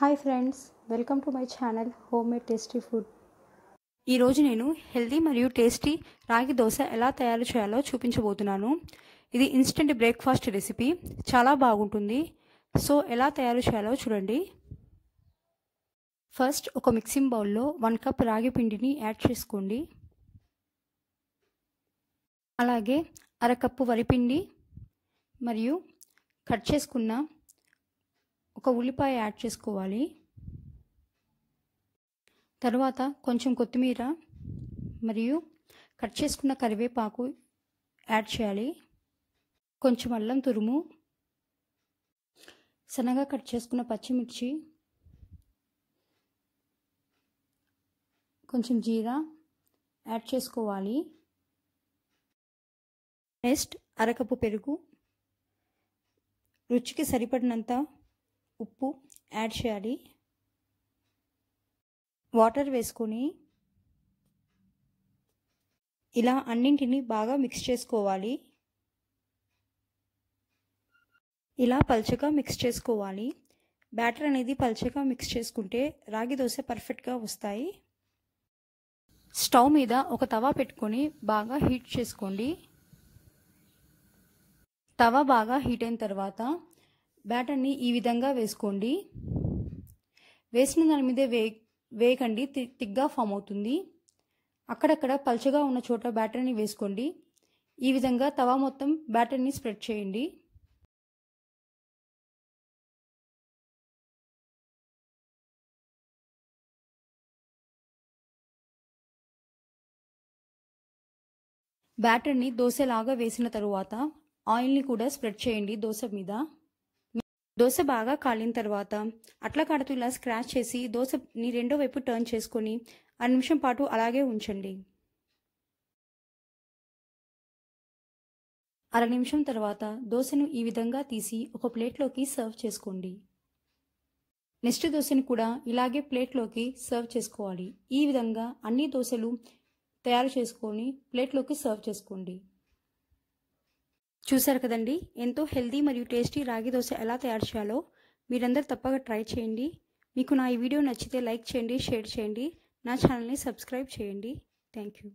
hi friends welcome to my channel home made tasty food ఈరోజు నేను healthy మరియు tasty రాగి దోశ ఎలా తయారు చేయాలో చూపించబోతున్నాను ఇది ఇన్స్టెంట్ బ్రేక్ఫాస్ట్ రెసిపీ చాలా బాగుంటుంది సో ఎలా తయారు చేయాలో చూడండి ఫస్ట్ ఒక మిక్సింగ్ బౌల్లో వన్ కప్ రాగి పిండిని యాడ్ చేసుకోండి అలాగే అరకప్పు వరిపిండి మరియు కట్ చేసుకున్న ఒక ఉల్లిపాయ యాడ్ చేసుకోవాలి తర్వాత కొంచెం కొత్తిమీర మరియు కట్ చేసుకున్న కరివేపాకు యాడ్ చేయాలి కొంచెం అల్లం తురుము సన్నగా కట్ చేసుకున్న పచ్చిమిర్చి కొంచెం జీరా యాడ్ చేసుకోవాలి నెక్స్ట్ అరకప్పు పెరుగు రుచికి సరిపడినంత ఉప్పు యాడ్ చేయాలి వాటర్ వేసుకొని ఇలా అన్నింటినీ బాగా మిక్స్ చేసుకోవాలి ఇలా పల్చగా మిక్స్ చేసుకోవాలి బ్యాటర్ అనేది పల్చగా మిక్స్ చేసుకుంటే రాగి దోశ పర్ఫెక్ట్గా వస్తాయి స్టవ్ మీద ఒక తవా పెట్టుకొని బాగా హీట్ చేసుకోండి తవా బాగా హీట్ అయిన తర్వాత బ్యాటర్ని ఈ విధంగా వేసుకోండి వేసిన దాని మీదే వే వేయకండి తిగ్గా ఫామ్ అవుతుంది అక్కడక్కడ పల్చగా ఉన్న చోట బ్యాటర్ని వేసుకోండి ఈ విధంగా తవా మొత్తం బ్యాటర్ని స్ప్రెడ్ చేయండి బ్యాటర్ని దోశలాగా వేసిన తరువాత ఆయిల్ని కూడా స్ప్రెడ్ చేయండి దోశ మీద దోశ బాగా కాలిన తర్వాత అట్ల కడుతూ ఇలా స్క్రాచ్ చేసి దోశని రెండో వైపు టర్న్ చేసుకొని అర నిమిషం పాటు అలాగే ఉంచండి అర నిమిషం తర్వాత దోశను ఈ విధంగా తీసి ఒక ప్లేట్లోకి సర్వ్ చేసుకోండి నెక్స్ట్ దోశని కూడా ఇలాగే ప్లేట్లోకి సర్వ్ చేసుకోవాలి ఈ విధంగా అన్ని దోశలు తయారు చేసుకొని ప్లేట్లోకి సర్వ్ చేసుకోండి చూశారు కదండి ఎంతో హెల్దీ మరియు టేస్టీ రాగి దోశ ఎలా తయారు చేయాలో మీరందరూ తప్పగా ట్రై చేయండి మీకు నా ఈ వీడియో నచ్చితే లైక్ చేయండి షేర్ చేయండి నా ఛానల్ని సబ్స్క్రైబ్ చేయండి థ్యాంక్ యూ